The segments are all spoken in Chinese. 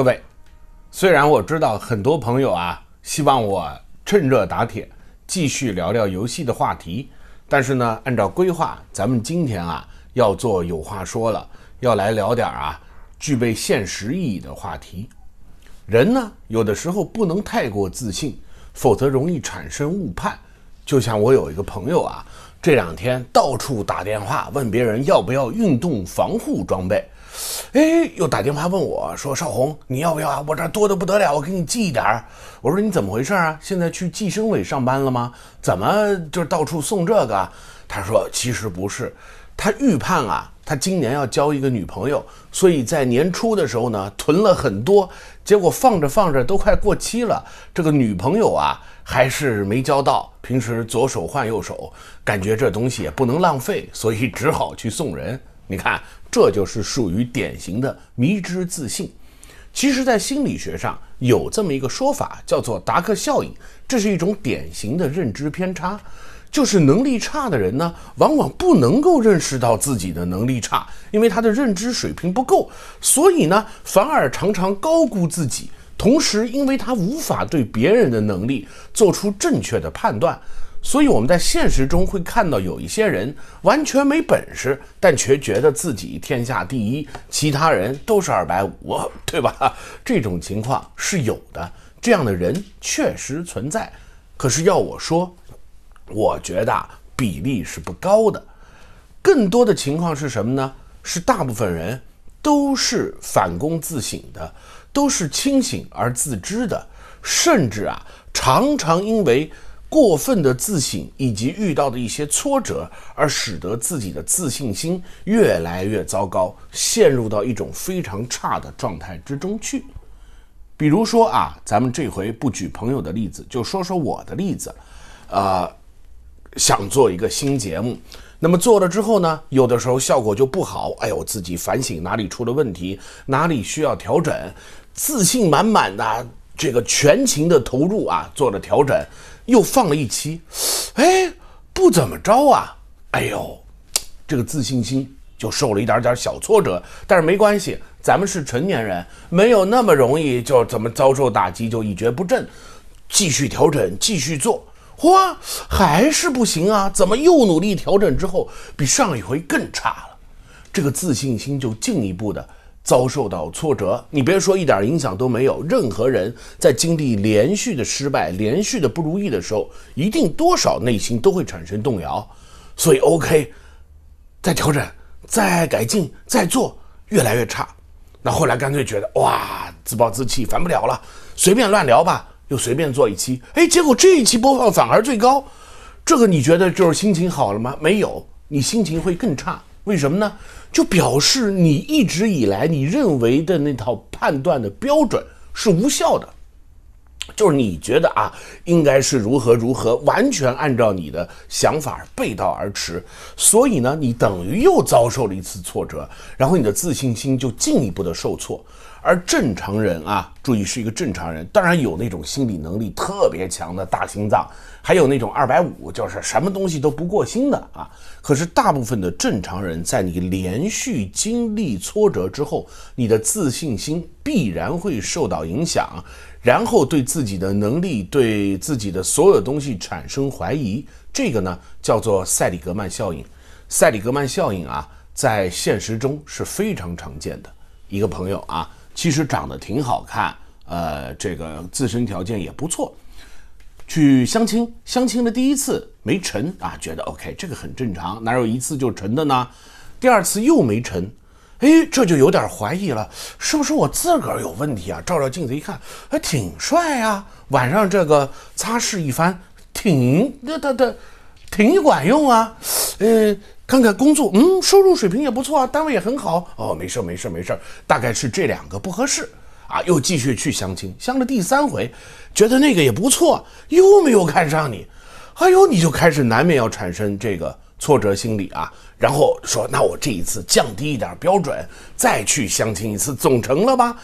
各位，虽然我知道很多朋友啊希望我趁热打铁继续聊聊游戏的话题，但是呢，按照规划，咱们今天啊要做有话说了，要来聊点啊具备现实意义的话题。人呢，有的时候不能太过自信，否则容易产生误判。就像我有一个朋友啊，这两天到处打电话问别人要不要运动防护装备。哎，又打电话问我说：“少红，你要不要啊？我这多的不得了，我给你寄一点儿。”我说：“你怎么回事啊？现在去计生委上班了吗？怎么就到处送这个？”他说：“其实不是，他预判啊，他今年要交一个女朋友，所以在年初的时候呢囤了很多，结果放着放着都快过期了。这个女朋友啊还是没交到，平时左手换右手，感觉这东西也不能浪费，所以只好去送人。你看。”这就是属于典型的迷之自信。其实，在心理学上有这么一个说法，叫做达克效应，这是一种典型的认知偏差。就是能力差的人呢，往往不能够认识到自己的能力差，因为他的认知水平不够，所以呢，反而常常高估自己。同时，因为他无法对别人的能力做出正确的判断。所以我们在现实中会看到有一些人完全没本事，但却觉得自己天下第一，其他人都是二百五，对吧？这种情况是有的，这样的人确实存在。可是要我说，我觉得比例是不高的。更多的情况是什么呢？是大部分人都是反躬自省的，都是清醒而自知的，甚至啊，常常因为。过分的自省以及遇到的一些挫折，而使得自己的自信心越来越糟糕，陷入到一种非常差的状态之中去。比如说啊，咱们这回不举朋友的例子，就说说我的例子。呃，想做一个新节目，那么做了之后呢，有的时候效果就不好。哎，我自己反省哪里出了问题，哪里需要调整，自信满满的。这个全情的投入啊，做了调整，又放了一期，哎，不怎么着啊，哎呦，这个自信心就受了一点点小挫折。但是没关系，咱们是成年人，没有那么容易就怎么遭受打击就一蹶不振，继续调整，继续做，嚯，还是不行啊，怎么又努力调整之后，比上一回更差了？这个自信心就进一步的。遭受到挫折，你别说一点影响都没有。任何人在经历连续的失败、连续的不如意的时候，一定多少内心都会产生动摇。所以，OK，再调整、再改进、再做，越来越差。那后来干脆觉得哇，自暴自弃，烦不了了，随便乱聊吧，又随便做一期。哎，结果这一期播放反而最高。这个你觉得就是心情好了吗？没有，你心情会更差。为什么呢？就表示你一直以来你认为的那套判断的标准是无效的。就是你觉得啊，应该是如何如何，完全按照你的想法背道而驰，所以呢，你等于又遭受了一次挫折，然后你的自信心就进一步的受挫。而正常人啊，注意是一个正常人，当然有那种心理能力特别强的大心脏，还有那种二百五，就是什么东西都不过心的啊。可是大部分的正常人在你连续经历挫折之后，你的自信心必然会受到影响。然后对自己的能力、对自己的所有东西产生怀疑，这个呢叫做塞里格曼效应。塞里格曼效应啊，在现实中是非常常见的。一个朋友啊，其实长得挺好看，呃，这个自身条件也不错，去相亲，相亲的第一次没成啊，觉得 OK，这个很正常，哪有一次就成的呢？第二次又没成。哎，这就有点怀疑了，是不是我自个儿有问题啊？照照镜子一看，还挺帅啊。晚上这个擦拭一番，挺那他的，挺管用啊。嗯，看看工作，嗯，收入水平也不错啊，单位也很好。哦，没事没事没事，大概是这两个不合适啊。又继续去相亲，相了第三回，觉得那个也不错，又没有看上你。哎呦，你就开始难免要产生这个。挫折心理啊，然后说那我这一次降低一点标准，再去相亲一次总成了吧？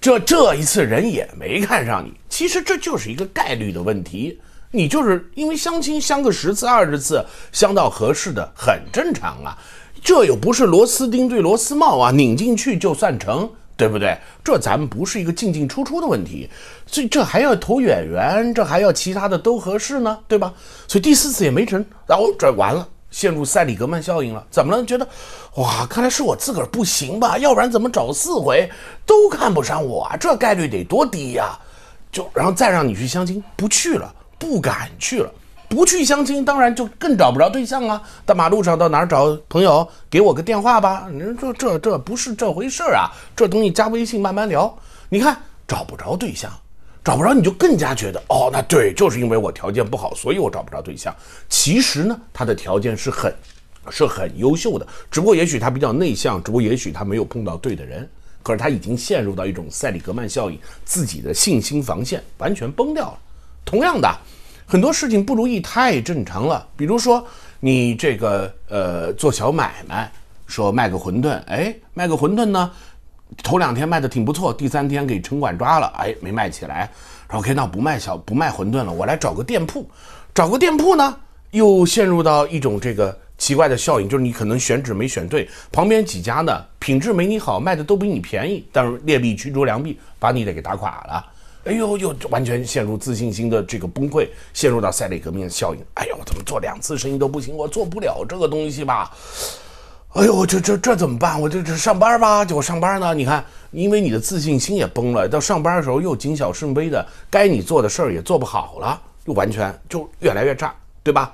这这一次人也没看上你，其实这就是一个概率的问题。你就是因为相亲相个十次二十次，相到合适的很正常啊。这又不是螺丝钉对螺丝帽啊，拧进去就算成，对不对？这咱们不是一个进进出出的问题，所以这还要投演员，这还要其他的都合适呢，对吧？所以第四次也没成，然后这完了。陷入塞里格曼效应了，怎么了？觉得，哇，看来是我自个儿不行吧？要不然怎么找四回都看不上我啊？这概率得多低呀？就然后再让你去相亲，不去了，不敢去了，不去相亲，当然就更找不着对象啊！大马路上到哪儿找朋友？给我个电话吧！你说这这这不是这回事儿啊？这东西加微信慢慢聊。你看找不着对象。找不着你就更加觉得哦，那对，就是因为我条件不好，所以我找不着对象。其实呢，他的条件是很，是很优秀的，只不过也许他比较内向，只不过也许他没有碰到对的人。可是他已经陷入到一种塞里格曼效应，自己的信心防线完全崩掉了。同样的，很多事情不如意太正常了。比如说你这个呃做小买卖，说卖个馄饨，哎，卖个馄饨呢。头两天卖的挺不错，第三天给城管抓了，哎，没卖起来。OK，那不卖小不卖馄饨了，我来找个店铺，找个店铺呢，又陷入到一种这个奇怪的效应，就是你可能选址没选对，旁边几家呢品质没你好，卖的都比你便宜，但是劣币驱逐良币，把你得给打垮了。哎呦，又完全陷入自信心的这个崩溃，陷入到赛利革命效应。哎呦，我怎么做两次生意都不行，我做不了这个东西吧？哎呦，我这这这怎么办？我这这上班吧，就我上班呢。你看，因为你的自信心也崩了，到上班的时候又谨小慎微的，该你做的事儿也做不好了，又完全就越来越差，对吧？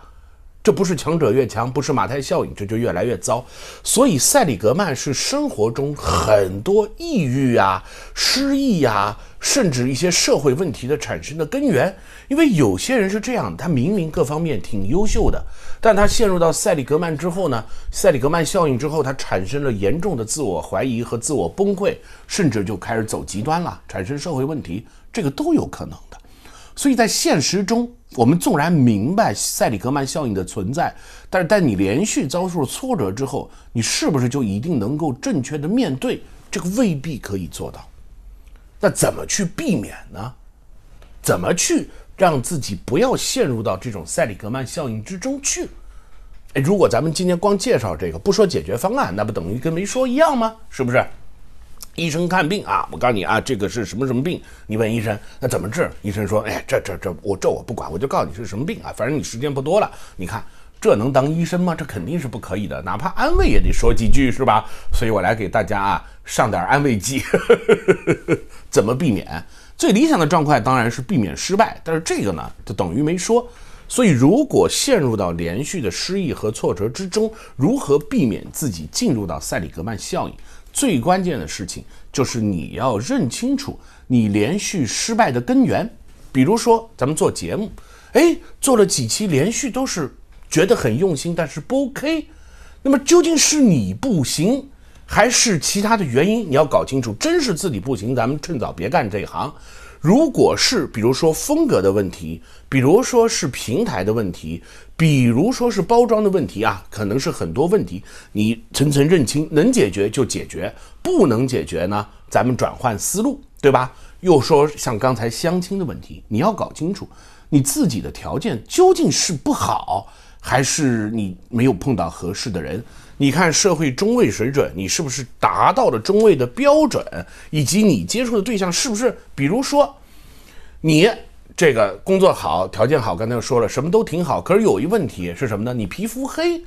这不是强者越强，不是马太效应，这就越来越糟。所以，塞里格曼是生活中很多抑郁啊、失意啊，甚至一些社会问题的产生的根源。因为有些人是这样，他明明各方面挺优秀的，但他陷入到塞里格曼之后呢，塞里格曼效应之后，他产生了严重的自我怀疑和自我崩溃，甚至就开始走极端了，产生社会问题，这个都有可能的。所以在现实中。我们纵然明白塞里格曼效应的存在，但是，在你连续遭受挫折之后，你是不是就一定能够正确的面对？这个未必可以做到。那怎么去避免呢？怎么去让自己不要陷入到这种塞里格曼效应之中去？哎，如果咱们今天光介绍这个，不说解决方案，那不等于跟没说一样吗？是不是？医生看病啊，我告诉你啊，这个是什么什么病？你问医生，那怎么治？医生说，哎，这这这，我这我不管，我就告诉你是什么病啊，反正你时间不多了。你看这能当医生吗？这肯定是不可以的，哪怕安慰也得说几句，是吧？所以我来给大家啊上点安慰剂。怎么避免？最理想的状况当然是避免失败，但是这个呢就等于没说。所以如果陷入到连续的失意和挫折之中，如何避免自己进入到塞里格曼效应？最关键的事情就是你要认清楚你连续失败的根源。比如说，咱们做节目，哎，做了几期连续都是觉得很用心，但是不 OK。那么究竟是你不行，还是其他的原因？你要搞清楚，真是自己不行，咱们趁早别干这一行。如果是，比如说风格的问题，比如说是平台的问题，比如说是包装的问题啊，可能是很多问题，你层层认清，能解决就解决，不能解决呢，咱们转换思路，对吧？又说像刚才相亲的问题，你要搞清楚你自己的条件究竟是不好，还是你没有碰到合适的人？你看社会中位水准，你是不是达到了中位的标准，以及你接触的对象是不是，比如说。你这个工作好，条件好，刚才又说了什么都挺好。可是有一问题是什么呢？你皮肤黑，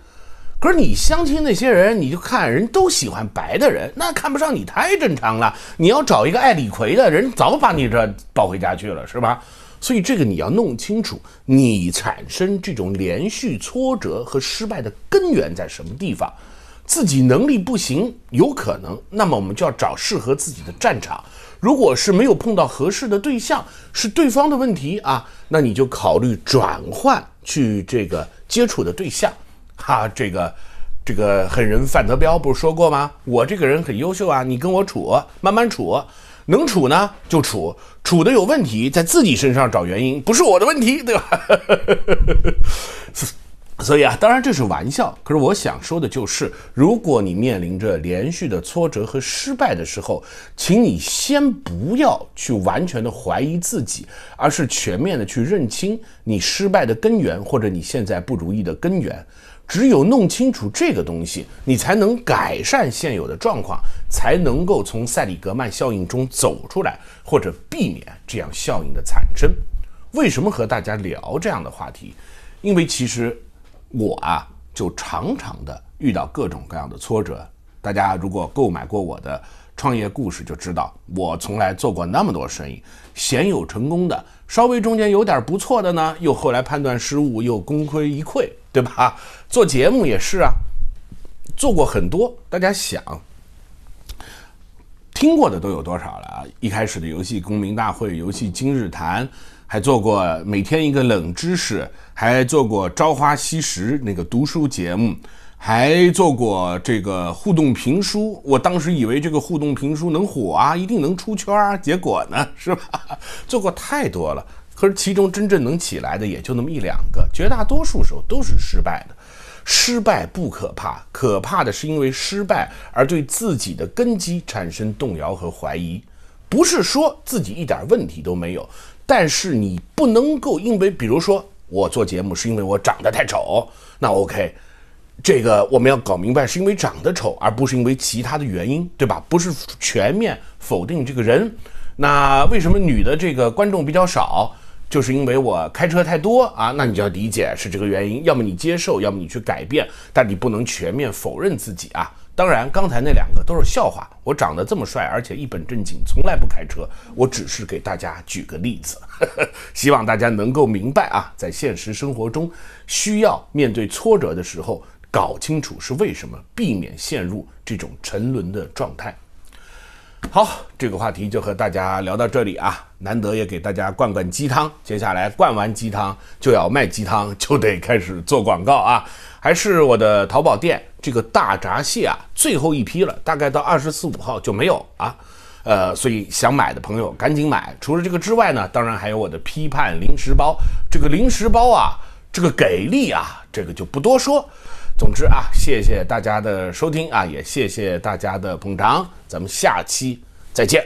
可是你相亲那些人，你就看人都喜欢白的人，那看不上你太正常了。你要找一个爱李逵的人，早把你这抱回家去了，是吧？所以这个你要弄清楚，你产生这种连续挫折和失败的根源在什么地方？自己能力不行，有可能。那么我们就要找适合自己的战场。如果是没有碰到合适的对象，是对方的问题啊，那你就考虑转换去这个接触的对象。哈，这个，这个狠人范德彪不是说过吗？我这个人很优秀啊，你跟我处，慢慢处，能处呢就处，处的有问题，在自己身上找原因，不是我的问题，对吧？所以啊，当然这是玩笑，可是我想说的就是，如果你面临着连续的挫折和失败的时候，请你先不要去完全的怀疑自己，而是全面的去认清你失败的根源或者你现在不如意的根源。只有弄清楚这个东西，你才能改善现有的状况，才能够从塞里格曼效应中走出来，或者避免这样效应的产生。为什么和大家聊这样的话题？因为其实。我啊，就常常的遇到各种各样的挫折。大家如果购买过我的创业故事，就知道我从来做过那么多生意，鲜有成功的。稍微中间有点不错的呢，又后来判断失误，又功亏一篑，对吧？做节目也是啊，做过很多。大家想听过的都有多少了啊？一开始的游戏《公民大会》，游戏《今日谈》。还做过每天一个冷知识，还做过《朝花夕拾》那个读书节目，还做过这个互动评书。我当时以为这个互动评书能火啊，一定能出圈儿。结果呢，是吧？做过太多了，可是其中真正能起来的也就那么一两个，绝大多数时候都是失败的。失败不可怕，可怕的是因为失败而对自己的根基产生动摇和怀疑，不是说自己一点问题都没有。但是你不能够因为，比如说我做节目是因为我长得太丑，那 OK，这个我们要搞明白是因为长得丑，而不是因为其他的原因，对吧？不是全面否定这个人。那为什么女的这个观众比较少？就是因为我开车太多啊，那你就要理解是这个原因，要么你接受，要么你去改变，但你不能全面否认自己啊。当然，刚才那两个都是笑话。我长得这么帅，而且一本正经，从来不开车。我只是给大家举个例子，希望大家能够明白啊，在现实生活中需要面对挫折的时候，搞清楚是为什么，避免陷入这种沉沦的状态。好，这个话题就和大家聊到这里啊。难得也给大家灌灌鸡汤，接下来灌完鸡汤就要卖鸡汤，就得开始做广告啊。还是我的淘宝店，这个大闸蟹啊，最后一批了，大概到二十四五号就没有啊。呃，所以想买的朋友赶紧买。除了这个之外呢，当然还有我的批判零食包，这个零食包啊，这个给力啊，这个就不多说。总之啊，谢谢大家的收听啊，也谢谢大家的捧场，咱们下期再见。